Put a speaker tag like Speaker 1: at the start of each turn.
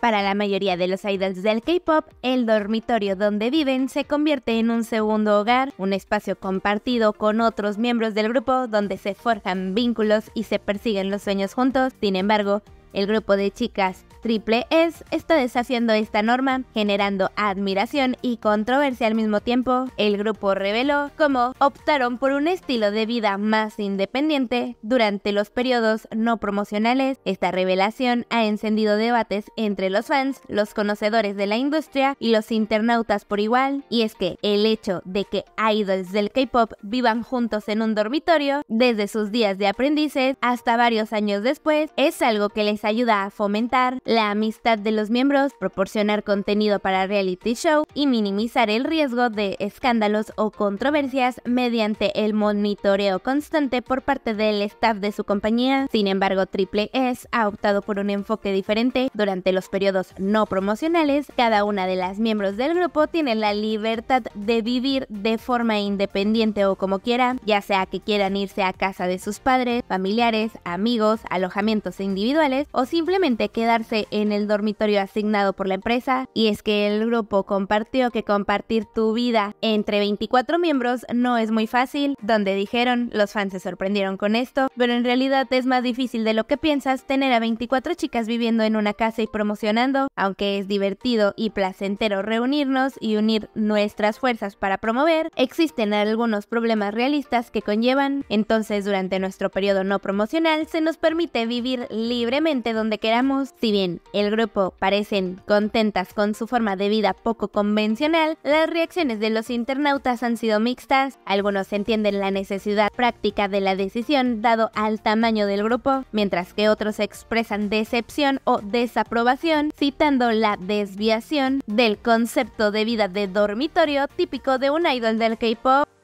Speaker 1: Para la mayoría de los idols del K-pop, el dormitorio donde viven se convierte en un segundo hogar, un espacio compartido con otros miembros del grupo donde se forjan vínculos y se persiguen los sueños juntos. Sin embargo, el grupo de chicas Triple S está deshaciendo esta norma, generando admiración y controversia al mismo tiempo. El grupo reveló cómo optaron por un estilo de vida más independiente durante los periodos no promocionales. Esta revelación ha encendido debates entre los fans, los conocedores de la industria y los internautas por igual, y es que el hecho de que idols del K-pop vivan juntos en un dormitorio, desde sus días de aprendices hasta varios años después, es algo que les ayuda a fomentar la amistad de los miembros, proporcionar contenido para reality show y minimizar el riesgo de escándalos o controversias mediante el monitoreo constante por parte del staff de su compañía. Sin embargo, Triple S ha optado por un enfoque diferente. Durante los periodos no promocionales, cada una de las miembros del grupo tiene la libertad de vivir de forma independiente o como quiera, ya sea que quieran irse a casa de sus padres, familiares, amigos, alojamientos individuales o simplemente quedarse en el dormitorio asignado por la empresa, y es que el grupo compartió que compartir tu vida entre 24 miembros no es muy fácil, donde dijeron, los fans se sorprendieron con esto, pero en realidad es más difícil de lo que piensas tener a 24 chicas viviendo en una casa y promocionando, aunque es divertido y placentero reunirnos y unir nuestras fuerzas para promover, existen algunos problemas realistas que conllevan, entonces durante nuestro periodo no promocional se nos permite vivir libremente donde queramos, si bien el grupo parecen contentas con su forma de vida poco convencional, las reacciones de los internautas han sido mixtas. Algunos entienden la necesidad práctica de la decisión dado al tamaño del grupo, mientras que otros expresan decepción o desaprobación, citando la desviación del concepto de vida de dormitorio típico de un idol del K-pop.